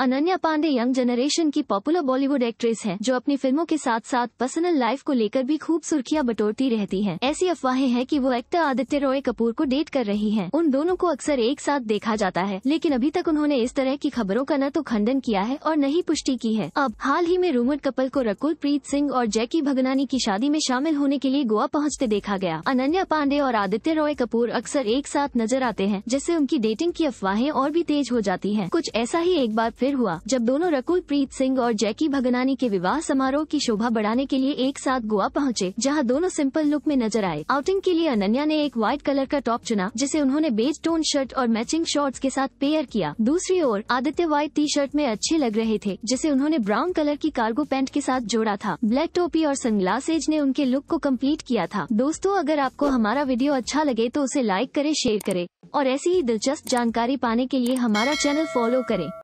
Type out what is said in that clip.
Ananya Pandey young generation की popular Bollywood actress हैं जो अपनी फिल्मों के साथ साथ पर्सनल लाइफ को लेकर भी खूब सुर्खियां बटोरती रहती हैं। ऐसी अफवाहें हैं कि वो एक्टर आदित्य रॉय कपूर को डेट कर रही हैं। उन दोनों को अक्सर एक साथ देखा जाता है लेकिन अभी तक उन्होंने इस तरह की खबरों का न तो खंडन किया है और न ही पुष्टि की है अब हाल ही में रूमर कपल को रकुल प्रीत सिंह और जैकी भगनानी की शादी में शामिल होने के लिए गोवा पहुँचते देखा गया अनन्या पांडे और आदित्य रॉय कपूर अक्सर एक साथ नजर आते हैं जिससे उनकी डेटिंग की अफवाहें और भी तेज हो जाती है कुछ ऐसा ही एक बार फिर हुआ जब दोनों रकुल प्रीत सिंह और जैकी भगनानी के विवाह समारोह की शोभा बढ़ाने के लिए एक साथ गोवा पहुँचे जहाँ दोनों सिंपल लुक में नजर आए आउटिंग के लिए अनन्या ने एक व्हाइट कलर का टॉप चुना जिसे उन्होंने बेज टोन शर्ट और मैचिंग शॉर्ट्स के साथ पेयर किया दूसरी ओर आदित्य व्हाइट टी शर्ट में अच्छे लग रहे थे जिसे उन्होंने ब्राउन कलर की कार्गो पैंट के साथ जोड़ा था ब्लैक टोपी और सनग्लासेज ने उनके लुक को कम्प्लीट किया था दोस्तों अगर आपको हमारा वीडियो अच्छा लगे तो उसे लाइक करे शेयर करे और ऐसी ही दिलचस्प जानकारी पाने के लिए हमारा चैनल फॉलो करें